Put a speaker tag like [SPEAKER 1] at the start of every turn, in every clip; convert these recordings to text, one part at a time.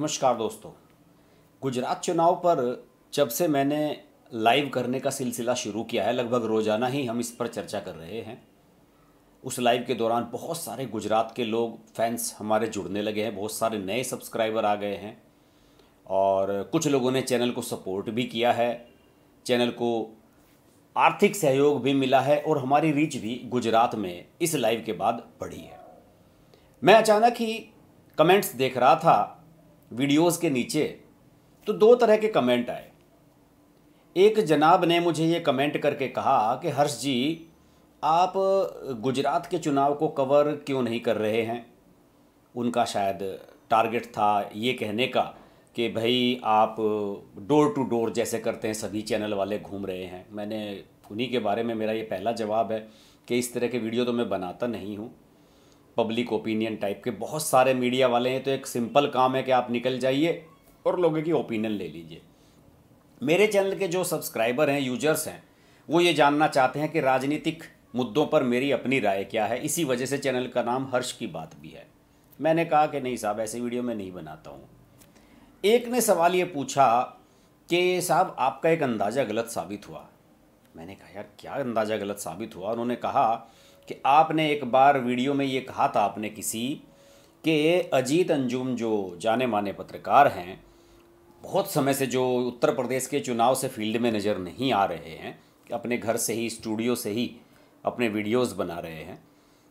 [SPEAKER 1] नमस्कार दोस्तों गुजरात चुनाव पर जब से मैंने लाइव करने का सिलसिला शुरू किया है लगभग रोज़ाना ही हम इस पर चर्चा कर रहे हैं उस लाइव के दौरान बहुत सारे गुजरात के लोग फैंस हमारे जुड़ने लगे हैं बहुत सारे नए सब्सक्राइबर आ गए हैं और कुछ लोगों ने चैनल को सपोर्ट भी किया है चैनल को आर्थिक सहयोग भी मिला है और हमारी रीच भी गुजरात में इस लाइव के बाद बढ़ी है मैं अचानक ही कमेंट्स देख रहा था वीडियोस के नीचे तो दो तरह के कमेंट आए एक जनाब ने मुझे ये कमेंट करके कहा कि हर्ष जी आप गुजरात के चुनाव को कवर क्यों नहीं कर रहे हैं उनका शायद टारगेट था ये कहने का कि भाई आप डोर टू डोर जैसे करते हैं सभी चैनल वाले घूम रहे हैं मैंने उन्हीं के बारे में मेरा ये पहला जवाब है कि इस तरह के वीडियो तो मैं बनाता नहीं हूँ पब्लिक ओपिनियन टाइप के बहुत सारे मीडिया वाले हैं तो एक सिंपल काम है कि आप निकल जाइए और लोगों की ओपिनियन ले लीजिए मेरे चैनल के जो सब्सक्राइबर हैं यूजर्स हैं वो ये जानना चाहते हैं कि राजनीतिक मुद्दों पर मेरी अपनी राय क्या है इसी वजह से चैनल का नाम हर्ष की बात भी है मैंने कहा कि नहीं साहब ऐसे वीडियो मैं नहीं बनाता हूँ एक ने सवाल ये पूछा कि साहब आपका एक अंदाज़ा गलत साबित हुआ मैंने कहा यार क्या अंदाज़ा गलत साबित हुआ उन्होंने कहा कि आपने एक बार वीडियो में ये कहा था आपने किसी के अजीत अंजुम जो जाने माने पत्रकार हैं बहुत समय से जो उत्तर प्रदेश के चुनाव से फील्ड में नज़र नहीं आ रहे हैं अपने घर से ही स्टूडियो से ही अपने वीडियोस बना रहे हैं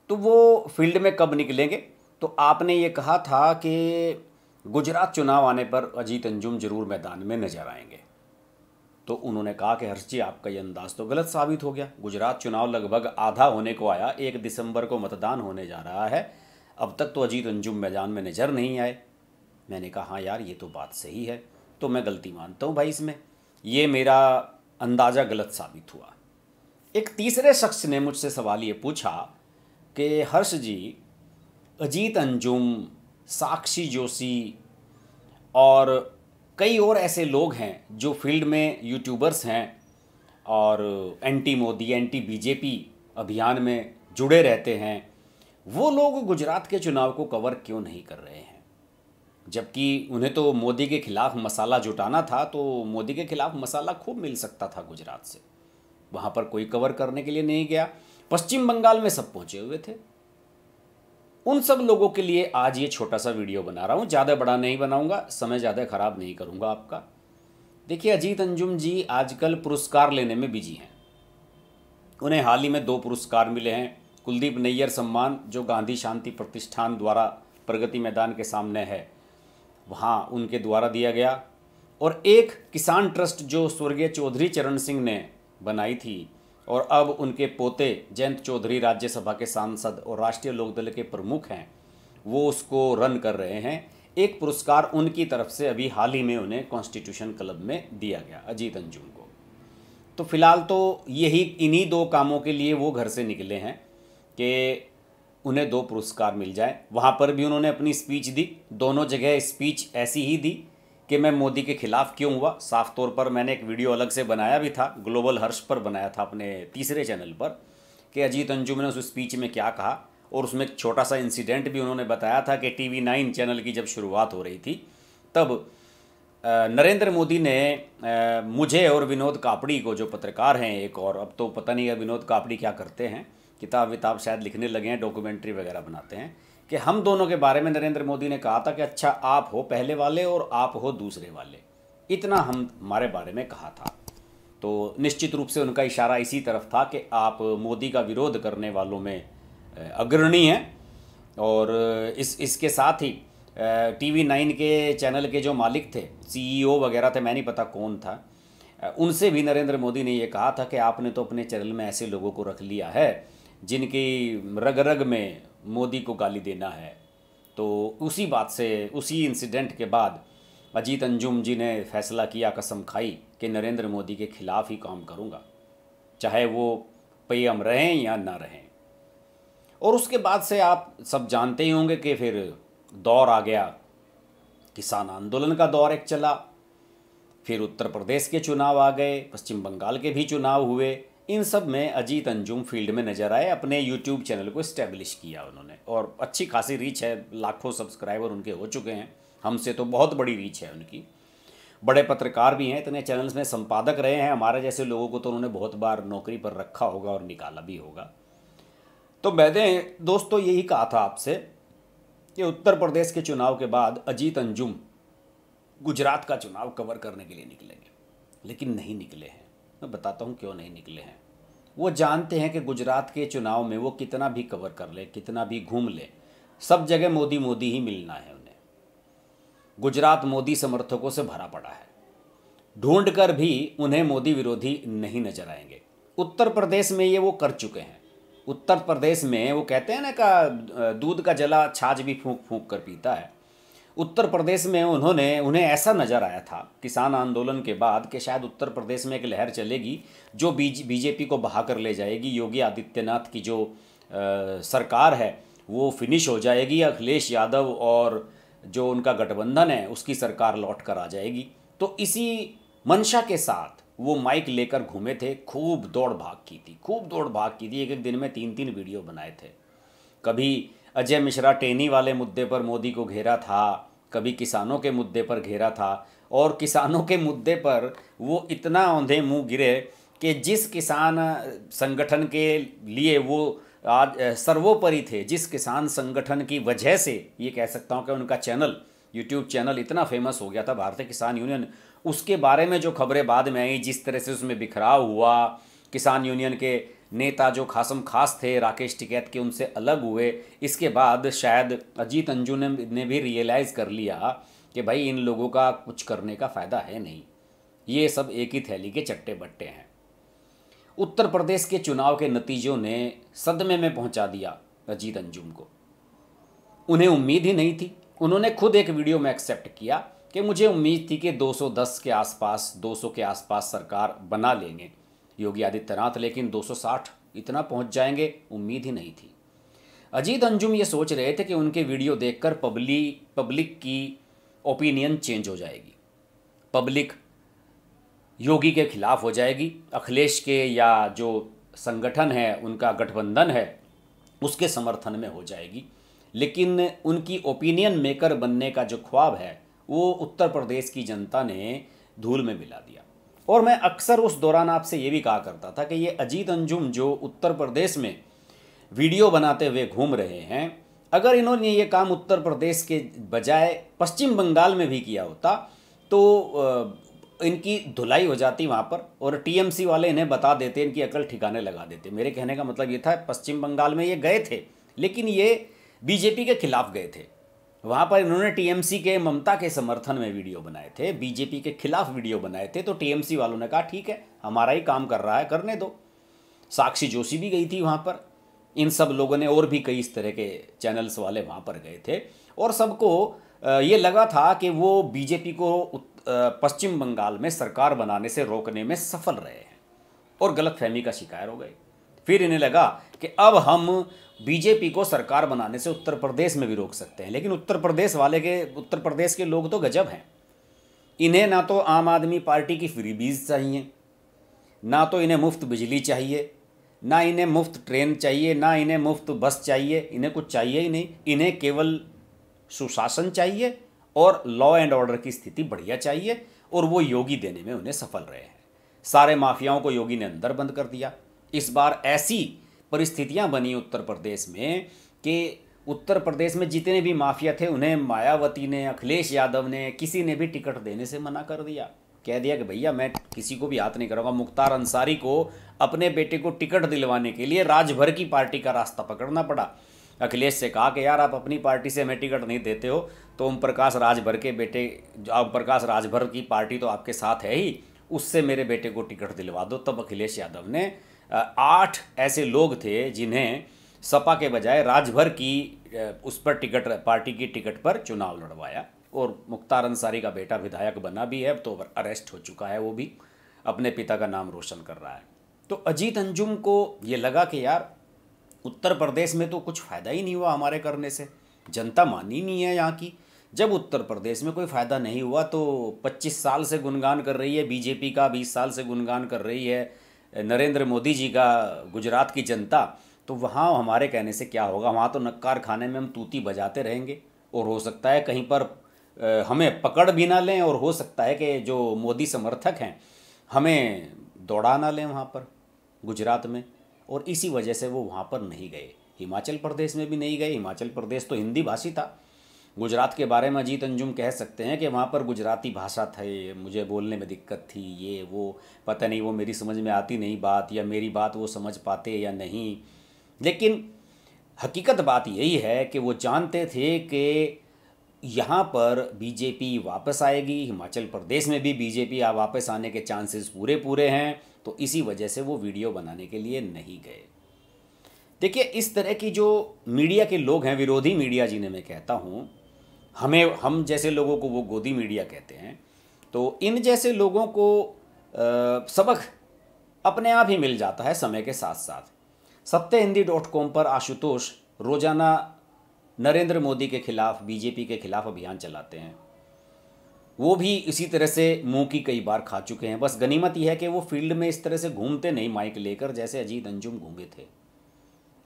[SPEAKER 1] तो वो फील्ड में कब निकलेंगे तो आपने ये कहा था कि गुजरात चुनाव आने पर अजीत अंजुम जरूर मैदान में नजर आएंगे तो उन्होंने कहा कि हर्ष जी आपका ये अंदाज तो गलत साबित हो गया गुजरात चुनाव लगभग आधा होने को आया एक दिसंबर को मतदान होने जा रहा है अब तक तो अजीत अंजुम मैदान में नज़र नहीं आए मैंने कहा हाँ यार ये तो बात सही है तो मैं गलती मानता हूँ भाई इसमें ये मेरा अंदाज़ा गलत साबित हुआ एक तीसरे शख्स ने मुझसे सवाल ये पूछा कि हर्ष जी अजीत अंजुम साक्षी जोशी और कई और ऐसे लोग हैं जो फील्ड में यूट्यूबर्स हैं और एंटी मोदी एंटी बीजेपी अभियान में जुड़े रहते हैं वो लोग गुजरात के चुनाव को कवर क्यों नहीं कर रहे हैं जबकि उन्हें तो मोदी के खिलाफ मसाला जुटाना था तो मोदी के खिलाफ मसाला खूब मिल सकता था गुजरात से वहाँ पर कोई कवर करने के लिए नहीं गया पश्चिम बंगाल में सब पहुँचे हुए थे उन सब लोगों के लिए आज ये छोटा सा वीडियो बना रहा हूँ ज़्यादा बड़ा नहीं बनाऊँगा समय ज़्यादा ख़राब नहीं करूँगा आपका देखिए अजीत अंजुम जी आजकल पुरस्कार लेने में बिजी हैं उन्हें हाल ही में दो पुरस्कार मिले हैं कुलदीप नैयर सम्मान जो गांधी शांति प्रतिष्ठान द्वारा प्रगति मैदान के सामने है वहाँ उनके द्वारा दिया गया और एक किसान ट्रस्ट जो स्वर्गीय चौधरी चरण सिंह ने बनाई थी और अब उनके पोते जयंत चौधरी राज्यसभा के सांसद और राष्ट्रीय लोकदल के प्रमुख हैं वो उसको रन कर रहे हैं एक पुरस्कार उनकी तरफ से अभी हाल ही में उन्हें कॉन्स्टिट्यूशन क्लब में दिया गया अजीत अंजुम को तो फिलहाल तो यही इन्हीं दो कामों के लिए वो घर से निकले हैं कि उन्हें दो पुरस्कार मिल जाए वहाँ पर भी उन्होंने अपनी स्पीच दी दोनों जगह स्पीच ऐसी ही दी कि मैं मोदी के खिलाफ क्यों हुआ साफ तौर पर मैंने एक वीडियो अलग से बनाया भी था ग्लोबल हर्ष पर बनाया था अपने तीसरे चैनल पर कि अजीत अंजुम ने उस स्पीच में क्या कहा और उसमें एक छोटा सा इंसिडेंट भी उन्होंने बताया था कि टी वी नाइन चैनल की जब शुरुआत हो रही थी तब नरेंद्र मोदी ने मुझे और विनोद कापड़ी को जो पत्रकार हैं एक और अब तो पता नहीं है विनोद कापड़ी क्या करते हैं किताब विताब शायद लिखने लगे हैं डॉक्यूमेंट्री वगैरह बनाते हैं कि हम दोनों के बारे में नरेंद्र मोदी ने कहा था कि अच्छा आप हो पहले वाले और आप हो दूसरे वाले इतना हम हमारे बारे में कहा था तो निश्चित रूप से उनका इशारा इसी तरफ था कि आप मोदी का विरोध करने वालों में अग्रणी हैं और इस इसके साथ ही टीवी नाइन के चैनल के जो मालिक थे सीईओ e वगैरह थे मैं नहीं पता कौन था उनसे भी नरेंद्र मोदी ने ये कहा था कि आपने तो अपने चैनल में ऐसे लोगों को रख लिया है जिनकी रग रग में मोदी को गाली देना है तो उसी बात से उसी इंसिडेंट के बाद अजीत अंजुम जी ने फैसला किया कसम खाई कि नरेंद्र मोदी के खिलाफ ही काम करूँगा चाहे वो पे रहें या ना रहें और उसके बाद से आप सब जानते ही होंगे कि फिर दौर आ गया किसान आंदोलन का दौर एक चला फिर उत्तर प्रदेश के चुनाव आ गए पश्चिम बंगाल के भी चुनाव हुए इन सब में अजीत अंजुम फील्ड में नज़र आए अपने यूट्यूब चैनल को इस्टेब्लिश किया उन्होंने और अच्छी खासी रीच है लाखों सब्सक्राइबर उनके हो चुके हैं हमसे तो बहुत बड़ी रीच है उनकी बड़े पत्रकार भी हैं इतने चैनल्स में संपादक रहे हैं हमारे जैसे लोगों को तो उन्होंने बहुत बार नौकरी पर रखा होगा और निकाला भी होगा तो मैंने दोस्तों यही कहा था आपसे कि उत्तर प्रदेश के चुनाव के बाद अजीत अंजुम गुजरात का चुनाव कवर करने के लिए निकलेंगे लेकिन नहीं निकले हैं मैं बताता हूँ क्यों नहीं निकले हैं वो जानते हैं कि गुजरात के चुनाव में वो कितना भी कवर कर ले कितना भी घूम ले सब जगह मोदी मोदी ही मिलना है उन्हें गुजरात मोदी समर्थकों से भरा पड़ा है ढूंढ कर भी उन्हें मोदी विरोधी नहीं नजर आएंगे उत्तर प्रदेश में ये वो कर चुके हैं उत्तर प्रदेश में वो कहते हैं ना का दूध का जला छाछ भी फूंक फूंक कर पीता है उत्तर प्रदेश में उन्होंने उन्हें ऐसा नज़र आया था किसान आंदोलन के बाद कि शायद उत्तर प्रदेश में एक लहर चलेगी जो बीजेपी को बहा कर ले जाएगी योगी आदित्यनाथ की जो आ, सरकार है वो फिनिश हो जाएगी अखिलेश यादव और जो उनका गठबंधन है उसकी सरकार लौट कर आ जाएगी तो इसी मंशा के साथ वो माइक लेकर घूमे थे खूब दौड़ भाग की थी खूब दौड़ भाग की थी एक एक दिन में तीन तीन वीडियो बनाए थे कभी अजय मिश्रा टेनी वाले मुद्दे पर मोदी को घेरा था कभी किसानों के मुद्दे पर घेरा था और किसानों के मुद्दे पर वो इतना औंधे मुंह गिरे कि जिस किसान संगठन के लिए वो आज सर्वोपरि थे जिस किसान संगठन की वजह से ये कह सकता हूँ कि उनका चैनल यूट्यूब चैनल इतना फेमस हो गया था भारतीय किसान यूनियन उसके बारे में जो खबरें बाद में आई जिस तरह से उसमें बिखराव हुआ किसान यूनियन के नेता जो खासम खास थे राकेश टिकैत के उनसे अलग हुए इसके बाद शायद अजीत अंजू ने ने भी रियलाइज़ कर लिया कि भाई इन लोगों का कुछ करने का फ़ायदा है नहीं ये सब एक ही थैली के चट्टे बट्टे हैं उत्तर प्रदेश के चुनाव के नतीजों ने सदमे में पहुंचा दिया अजीत अंजुम को उन्हें उम्मीद ही नहीं थी उन्होंने खुद एक वीडियो में एक्सेप्ट किया कि मुझे उम्मीद थी कि 210 के आसपास 200 के आसपास सरकार बना लेंगे योगी आदित्यनाथ लेकिन 260 इतना पहुंच जाएंगे उम्मीद ही नहीं थी अजीत अंजुम ये सोच रहे थे कि उनके वीडियो देखकर पब्ली पब्लिक की ओपिनियन चेंज हो जाएगी पब्लिक योगी के खिलाफ हो जाएगी अखिलेश के या जो संगठन है उनका गठबंधन है उसके समर्थन में हो जाएगी लेकिन उनकी ओपिनियन मेकर बनने का जो ख्वाब है वो उत्तर प्रदेश की जनता ने धूल में मिला दिया और मैं अक्सर उस दौरान आपसे ये भी कहा करता था कि ये अजीत अंजुम जो उत्तर प्रदेश में वीडियो बनाते हुए घूम रहे हैं अगर इन्होंने ये काम उत्तर प्रदेश के बजाय पश्चिम बंगाल में भी किया होता तो इनकी धुलाई हो जाती वहाँ पर और टीएमसी वाले इन्हें बता देते इनकी अकल ठिकाने लगा देते मेरे कहने का मतलब ये था पश्चिम बंगाल में ये गए थे लेकिन ये बीजेपी के खिलाफ गए थे वहाँ पर इन्होंने टीएमसी के ममता के समर्थन में वीडियो बनाए थे बीजेपी के खिलाफ वीडियो बनाए थे तो टीएमसी वालों ने कहा ठीक है हमारा ही काम कर रहा है करने दो साक्षी जोशी भी गई थी वहाँ पर इन सब लोगों ने और भी कई इस तरह के चैनल्स वाले वहाँ पर गए थे और सबको ये लगा था कि वो बीजेपी को पश्चिम बंगाल में सरकार बनाने से रोकने में सफल रहे हैं और गलतफहमी का शिकार हो गए फिर इन्हें लगा कि अब हम बीजेपी को सरकार बनाने से उत्तर प्रदेश में भी रोक सकते हैं लेकिन उत्तर प्रदेश वाले के उत्तर प्रदेश के लोग तो गजब हैं इन्हें ना तो आम आदमी पार्टी की फ्री बीज चाहिए ना तो इन्हें मुफ्त बिजली चाहिए ना इन्हें मुफ्त ट्रेन चाहिए ना इन्हें मुफ्त बस चाहिए इन्हें कुछ चाहिए ही नहीं इन्हें केवल सुशासन चाहिए और लॉ एंड ऑर्डर की स्थिति बढ़िया चाहिए और वो योगी देने में उन्हें सफल रहे हैं सारे माफियाओं को योगी ने अंदर बंद कर दिया इस बार ऐसी परिस्थितियाँ बनी उत्तर प्रदेश में कि उत्तर प्रदेश में जितने भी माफिया थे उन्हें मायावती ने अखिलेश यादव ने किसी ने भी टिकट देने से मना कर दिया कह दिया कि भैया मैं किसी को भी हाथ नहीं करूँगा मुख्तार अंसारी को अपने बेटे को टिकट दिलवाने के लिए राजभर की पार्टी का रास्ता पकड़ना पड़ा अखिलेश से कहा कि यार आप अपनी पार्टी से हमें टिकट नहीं देते हो तो ओम प्रकाश राजभर के बेटे ओम प्रकाश राजभर की पार्टी तो आपके साथ है ही उससे मेरे बेटे को टिकट दिलवा दो तब अखिलेश यादव ने आठ ऐसे लोग थे जिन्हें सपा के बजाय राजभर की उस पर टिकट पार्टी की टिकट पर चुनाव लड़वाया और मुख्तार अंसारी का बेटा विधायक बना भी है तो अरेस्ट हो चुका है वो भी अपने पिता का नाम रोशन कर रहा है तो अजीत अंजुम को ये लगा कि यार उत्तर प्रदेश में तो कुछ फ़ायदा ही नहीं हुआ हमारे करने से जनता मानी नहीं है यहाँ की जब उत्तर प्रदेश में कोई फ़ायदा नहीं हुआ तो 25 साल से गुणगान कर रही है बीजेपी का 20 साल से गुणगान कर रही है नरेंद्र मोदी जी का गुजरात की जनता तो वहाँ हमारे कहने से क्या होगा वहाँ तो नक्कार खाने में हम तूती बजाते रहेंगे और हो सकता है कहीं पर हमें पकड़ भी ना लें और हो सकता है कि जो मोदी समर्थक हैं हमें दौड़ा ना लें वहाँ पर गुजरात में और इसी वजह से वो वहाँ पर नहीं गए हिमाचल प्रदेश में भी नहीं गए हिमाचल प्रदेश तो हिंदी भाषी था गुजरात के बारे में अजीत अंजुम कह सकते हैं कि वहाँ पर गुजराती भाषा थे मुझे बोलने में दिक्कत थी ये वो पता नहीं वो मेरी समझ में आती नहीं बात या मेरी बात वो समझ पाते या नहीं लेकिन हकीकत बात यही है कि वो जानते थे कि यहाँ पर बीजेपी वापस आएगी हिमाचल प्रदेश में भी बीजेपी वापस आने के चांसेस पूरे पूरे हैं तो इसी वजह से वो वीडियो बनाने के लिए नहीं गए देखिए इस तरह की जो मीडिया के लोग हैं विरोधी मीडिया जिन्हें मैं कहता हूँ हमें हम जैसे लोगों को वो गोदी मीडिया कहते हैं तो इन जैसे लोगों को आ, सबक अपने आप ही मिल जाता है समय के साथ साथ सत्य हिंदी डॉट कॉम पर आशुतोष रोजाना नरेंद्र मोदी के खिलाफ बीजेपी के खिलाफ अभियान चलाते हैं वो भी इसी तरह से मुंह की कई बार खा चुके हैं बस गनीमत यह है कि वो फील्ड में इस तरह से घूमते नहीं माइक लेकर जैसे अजीत अंजुम घूमे थे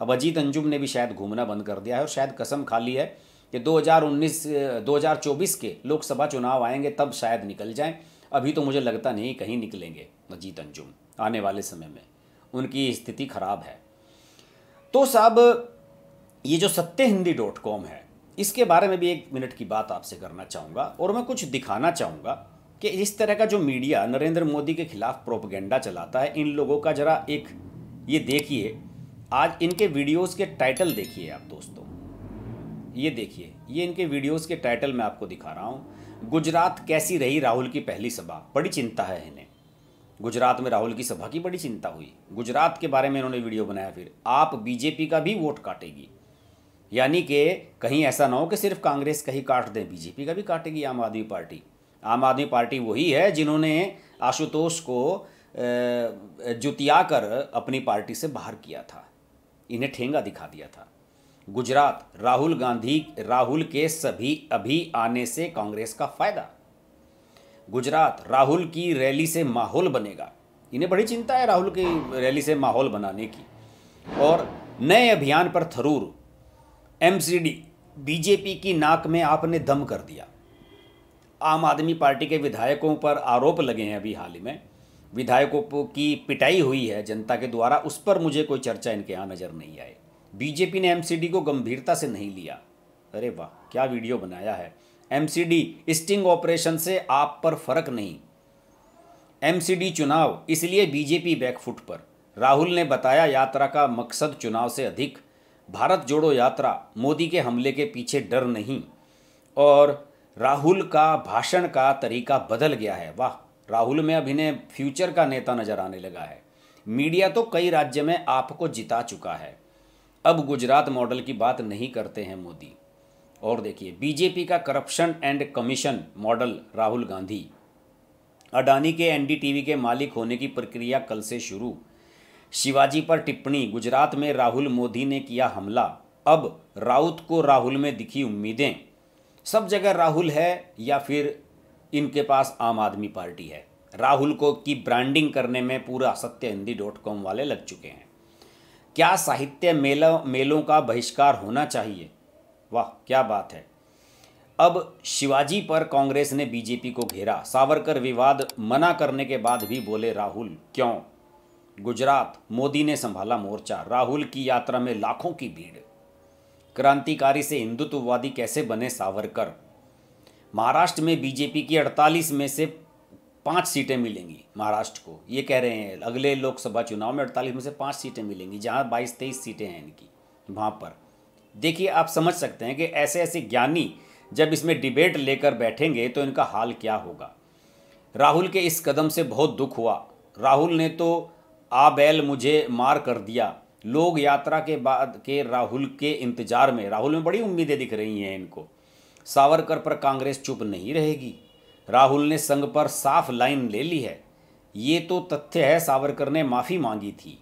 [SPEAKER 1] अब अजीत अंजुम ने भी शायद घूमना बंद कर दिया है और शायद कसम खा ली है कि 2019 2024 के लोकसभा चुनाव आएंगे तब शायद निकल जाएं अभी तो मुझे लगता नहीं कहीं निकलेंगे मजीद अंजुम आने वाले समय में उनकी स्थिति खराब है तो साहब ये जो सत्य हिंदी डॉट कॉम है इसके बारे में भी एक मिनट की बात आपसे करना चाहूँगा और मैं कुछ दिखाना चाहूँगा कि इस तरह का जो मीडिया नरेंद्र मोदी के खिलाफ प्रोपगेंडा चलाता है इन लोगों का जरा एक ये देखिए आज इनके वीडियोस के टाइटल देखिए आप दोस्तों ये देखिए ये इनके वीडियोस के टाइटल में आपको दिखा रहा हूँ गुजरात कैसी रही राहुल की पहली सभा बड़ी चिंता है इन्हें गुजरात में राहुल की सभा की बड़ी चिंता हुई गुजरात के बारे में इन्होंने वीडियो बनाया फिर आप बीजेपी का भी वोट काटेगी यानी कि कहीं ऐसा ना हो कि सिर्फ कांग्रेस का ही काट दें बीजेपी का भी काटेगी आम आदमी पार्टी आम आदमी पार्टी वही है जिन्होंने आशुतोष को जुतिया कर अपनी पार्टी से बाहर किया था इन्हें ठेंगा दिखा दिया था गुजरात राहुल गांधी राहुल के सभी अभी आने से कांग्रेस का फायदा गुजरात राहुल की रैली से माहौल बनेगा इन्हें बड़ी चिंता है राहुल की रैली से माहौल बनाने की और नए अभियान पर थरूर एमसीडी बीजेपी की नाक में आपने दम कर दिया आम आदमी पार्टी के विधायकों पर आरोप लगे हैं अभी हाल ही में विधायकों की पिटाई हुई है जनता के द्वारा उस पर मुझे कोई चर्चा इनके यहाँ नज़र नहीं आई बीजेपी ने एमसीडी को गंभीरता से नहीं लिया अरे वाह क्या वीडियो बनाया है एमसीडी स्टिंग ऑपरेशन से आप पर फर्क नहीं एमसीडी चुनाव इसलिए बीजेपी बैकफुट पर राहुल ने बताया यात्रा का मकसद चुनाव से अधिक भारत जोड़ो यात्रा मोदी के हमले के पीछे डर नहीं और राहुल का भाषण का तरीका बदल गया है वाह राहुल में अब फ्यूचर का नेता नजर आने लगा है मीडिया तो कई राज्य में आपको जिता चुका है अब गुजरात मॉडल की बात नहीं करते हैं मोदी और देखिए बीजेपी का corruption and commission model Rahul Gandhi Adani के एनडीटीवी के मालिक होने की प्रक्रिया कल से शुरू शिवाजी पर टिप्पणी गुजरात में राहुल मोदी ने किया हमला अब राउत को राहुल में दिखी उम्मीदें सब जगह राहुल है या फिर इनके पास आम आदमी पार्टी है राहुल को की ब्रांडिंग करने में पूरा सत्य हिंदी डॉट कॉम वाले लग चुके हैं क्या साहित्य मेला मेलों का बहिष्कार होना चाहिए वाह क्या बात है अब शिवाजी पर कांग्रेस ने बीजेपी को घेरा सावरकर विवाद मना करने के बाद भी बोले राहुल क्यों गुजरात मोदी ने संभाला मोर्चा राहुल की यात्रा में लाखों की भीड़ क्रांतिकारी से हिंदुत्ववादी कैसे बने सावरकर महाराष्ट्र में बीजेपी की 48 में से पाँच सीटें मिलेंगी महाराष्ट्र को ये कह रहे हैं अगले लोकसभा चुनाव में अड़तालीस में से पाँच सीटें मिलेंगी जहाँ बाईस तेईस सीटें हैं इनकी वहाँ पर देखिए आप समझ सकते हैं कि ऐसे ऐसे ज्ञानी जब इसमें डिबेट लेकर बैठेंगे तो इनका हाल क्या होगा राहुल के इस कदम से बहुत दुख हुआ राहुल ने तो आ बैल मुझे मार कर दिया लोग यात्रा के बाद के राहुल के इंतजार में राहुल में बड़ी उम्मीदें दिख रही हैं इनको सावरकर पर कांग्रेस चुप नहीं रहेगी राहुल ने संघ पर साफ लाइन ले ली है ये तो तथ्य है सावरकर ने माफ़ी मांगी थी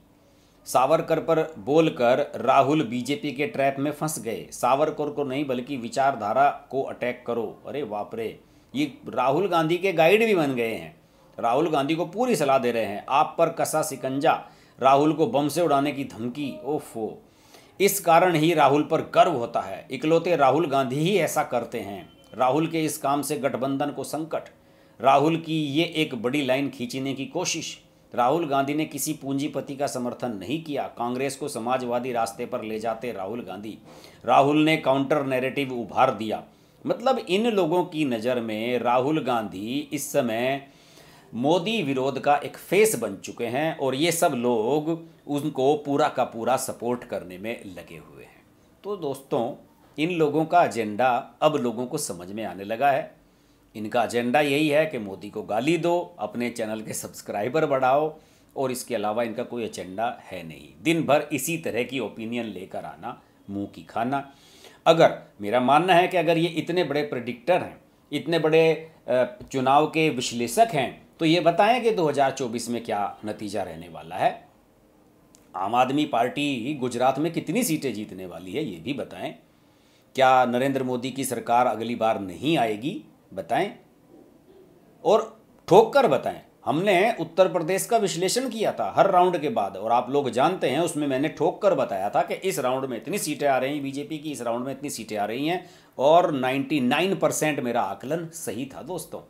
[SPEAKER 1] सावरकर पर बोलकर राहुल बीजेपी के ट्रैप में फंस गए सावरकर को नहीं बल्कि विचारधारा को अटैक करो अरे वापरे ये राहुल गांधी के गाइड भी बन गए हैं राहुल गांधी को पूरी सलाह दे रहे हैं आप पर कसा सिकंजा राहुल को बम से उड़ाने की धमकी ओफो इस कारण ही राहुल पर गर्व होता है इकलौते राहुल गांधी ही ऐसा करते हैं राहुल के इस काम से गठबंधन को संकट राहुल की ये एक बड़ी लाइन खींचने की कोशिश राहुल गांधी ने किसी पूंजीपति का समर्थन नहीं किया कांग्रेस को समाजवादी रास्ते पर ले जाते राहुल गांधी राहुल ने काउंटर नैरेटिव उभार दिया मतलब इन लोगों की नज़र में राहुल गांधी इस समय मोदी विरोध का एक फेस बन चुके हैं और ये सब लोग उनको पूरा का पूरा सपोर्ट करने में लगे हुए हैं तो दोस्तों इन लोगों का एजेंडा अब लोगों को समझ में आने लगा है इनका एजेंडा यही है कि मोदी को गाली दो अपने चैनल के सब्सक्राइबर बढ़ाओ और इसके अलावा इनका कोई एजेंडा है नहीं दिन भर इसी तरह की ओपिनियन लेकर आना मुंह की खाना अगर मेरा मानना है कि अगर ये इतने बड़े प्रडिक्टर हैं इतने बड़े चुनाव के विश्लेषक हैं तो ये बताएं कि 2024 में क्या नतीजा रहने वाला है आम आदमी पार्टी गुजरात में कितनी सीटें जीतने वाली है ये भी बताएं क्या नरेंद्र मोदी की सरकार अगली बार नहीं आएगी बताएं और ठोक कर बताएं हमने उत्तर प्रदेश का विश्लेषण किया था हर राउंड के बाद और आप लोग जानते हैं उसमें मैंने ठोक कर बताया था कि इस राउंड में इतनी सीटें आ रही हैं बीजेपी की इस राउंड में इतनी सीटें आ रही हैं और 99 परसेंट मेरा आकलन सही था दोस्तों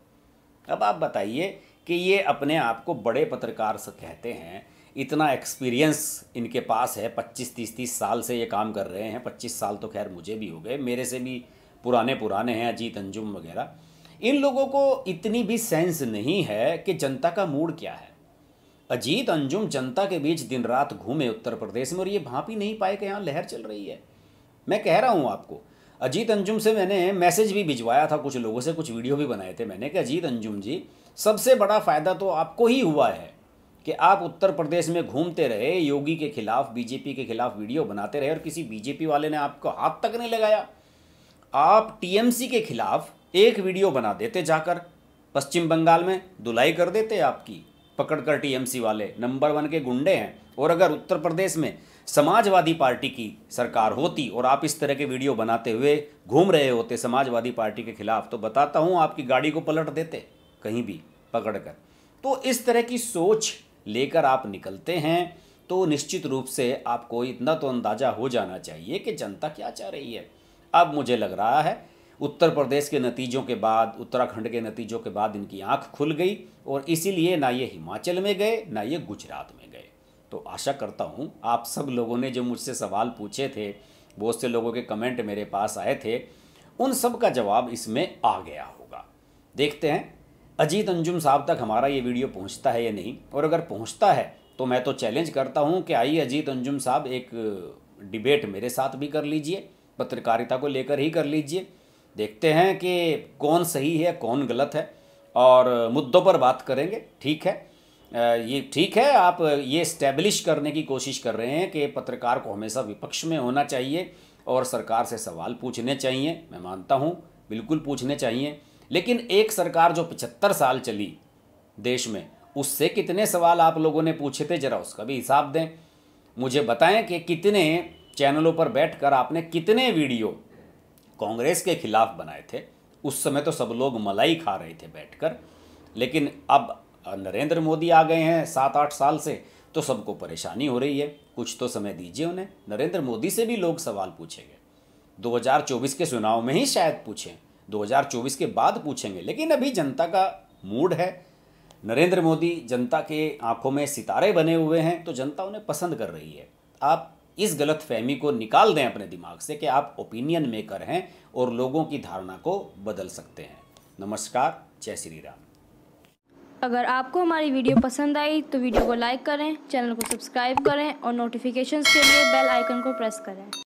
[SPEAKER 1] अब आप बताइए कि ये अपने आप को बड़े पत्रकार से कहते हैं इतना एक्सपीरियंस इनके पास है पच्चीस तीस तीस साल से ये काम कर रहे हैं पच्चीस साल तो खैर मुझे भी हो गए मेरे से भी पुराने पुराने हैं अजीत अंजुम वगैरह इन लोगों को इतनी भी सेंस नहीं है कि जनता का मूड क्या है अजीत अंजुम जनता के बीच दिन रात घूमे उत्तर प्रदेश में और ये भाप ही नहीं पाए कि यहाँ लहर चल रही है मैं कह रहा हूँ आपको अजीत अंजुम से मैंने मैसेज भी भिजवाया था कुछ लोगों से कुछ वीडियो भी बनाए थे मैंने कि अजीत अंजुम जी सबसे बड़ा फ़ायदा तो आपको ही हुआ है कि आप उत्तर प्रदेश में घूमते रहे योगी के खिलाफ बीजेपी के खिलाफ वीडियो बनाते रहे और किसी बीजेपी वाले ने आपको हाथ तक नहीं लगाया आप टीएमसी के खिलाफ एक वीडियो बना देते जाकर पश्चिम बंगाल में दुलाई कर देते आपकी पकड़कर टीएमसी वाले नंबर वन के गुंडे हैं और अगर उत्तर प्रदेश में समाजवादी पार्टी की सरकार होती और आप इस तरह के वीडियो बनाते हुए घूम रहे होते समाजवादी पार्टी के खिलाफ तो बताता हूँ आपकी गाड़ी को पलट देते कहीं भी पकड़ तो इस तरह की सोच लेकर आप निकलते हैं तो निश्चित रूप से आपको इतना तो अंदाज़ा हो जाना चाहिए कि जनता क्या चाह रही है अब मुझे लग रहा है उत्तर प्रदेश के नतीजों के बाद उत्तराखंड के नतीजों के बाद इनकी आंख खुल गई और इसीलिए ना ये हिमाचल में गए ना ये गुजरात में गए तो आशा करता हूँ आप सब लोगों ने जो मुझसे सवाल पूछे थे बहुत से लोगों के कमेंट मेरे पास आए थे उन सब का जवाब इसमें आ गया होगा देखते हैं अजीत अंजुम साहब तक हमारा ये वीडियो पहुंचता है या नहीं और अगर पहुंचता है तो मैं तो चैलेंज करता हूं कि आइए अजीत अंजुम साहब एक डिबेट मेरे साथ भी कर लीजिए पत्रकारिता को लेकर ही कर लीजिए देखते हैं कि कौन सही है कौन गलत है और मुद्दों पर बात करेंगे ठीक है ये ठीक है आप ये स्टैब्लिश करने की कोशिश कर रहे हैं कि पत्रकार को हमेशा विपक्ष में होना चाहिए और सरकार से सवाल पूछने चाहिए मैं मानता हूँ बिल्कुल पूछने चाहिए लेकिन एक सरकार जो पचहत्तर साल चली देश में उससे कितने सवाल आप लोगों ने पूछे थे जरा उसका भी हिसाब दें मुझे बताएं कि कितने चैनलों पर बैठकर आपने कितने वीडियो कांग्रेस के खिलाफ बनाए थे उस समय तो सब लोग मलाई खा रहे थे बैठकर लेकिन अब नरेंद्र मोदी आ गए हैं सात आठ साल से तो सबको परेशानी हो रही है कुछ तो समय दीजिए उन्हें नरेंद्र मोदी से भी लोग सवाल पूछेंगे 2024 के चुनाव में ही शायद पूछें 2024 के बाद पूछेंगे लेकिन अभी जनता का मूड है नरेंद्र मोदी जनता के आंखों में सितारे बने हुए हैं तो जनता उन्हें पसंद कर रही है आप इस गलत फहमी को निकाल दें अपने दिमाग से कि आप ओपिनियन मेकर हैं और लोगों की धारणा को बदल सकते हैं नमस्कार जय श्री राम अगर आपको हमारी वीडियो पसंद आई तो वीडियो को लाइक करें चैनल को सब्सक्राइब करें और नोटिफिकेशन के लिए बेल आइकन को प्रेस करें